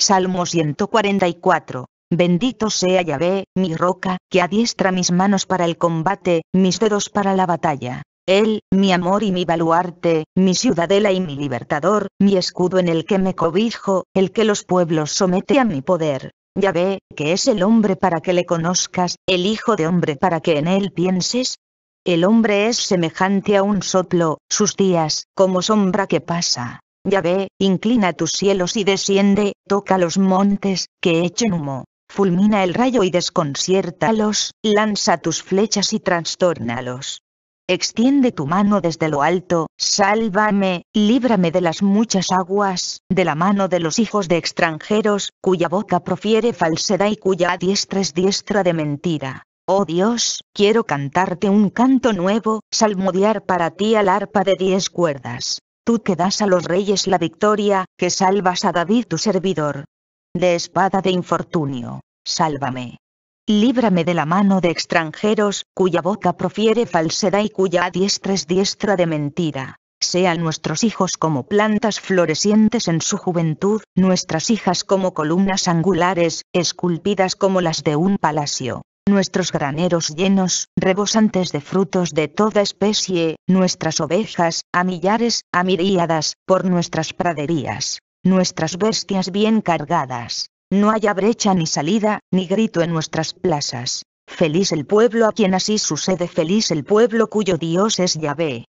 Salmo 144. Bendito sea Yahvé, mi roca, que adiestra mis manos para el combate, mis dedos para la batalla. Él, mi amor y mi baluarte, mi ciudadela y mi libertador, mi escudo en el que me cobijo, el que los pueblos somete a mi poder. Yahvé, que es el hombre para que le conozcas, el hijo de hombre para que en él pienses. El hombre es semejante a un soplo, sus días, como sombra que pasa ya ve, inclina tus cielos y desciende, toca los montes, que echen humo. Fulmina el rayo y desconciértalos, lanza tus flechas y trastórnalos. Extiende tu mano desde lo alto, sálvame, líbrame de las muchas aguas, de la mano de los hijos de extranjeros, cuya boca profiere falsedad y cuya diestra es diestra de mentira. Oh Dios, quiero cantarte un canto nuevo, salmodiar para ti al arpa de diez cuerdas tú que das a los reyes la victoria, que salvas a David tu servidor. De espada de infortunio, sálvame. Líbrame de la mano de extranjeros, cuya boca profiere falsedad y cuya diestra es diestra de mentira. Sean nuestros hijos como plantas florecientes en su juventud, nuestras hijas como columnas angulares, esculpidas como las de un palacio nuestros graneros llenos, rebosantes de frutos de toda especie, nuestras ovejas, a millares, a miríadas, por nuestras praderías, nuestras bestias bien cargadas. No haya brecha ni salida, ni grito en nuestras plazas. Feliz el pueblo a quien así sucede, feliz el pueblo cuyo Dios es Yahvé.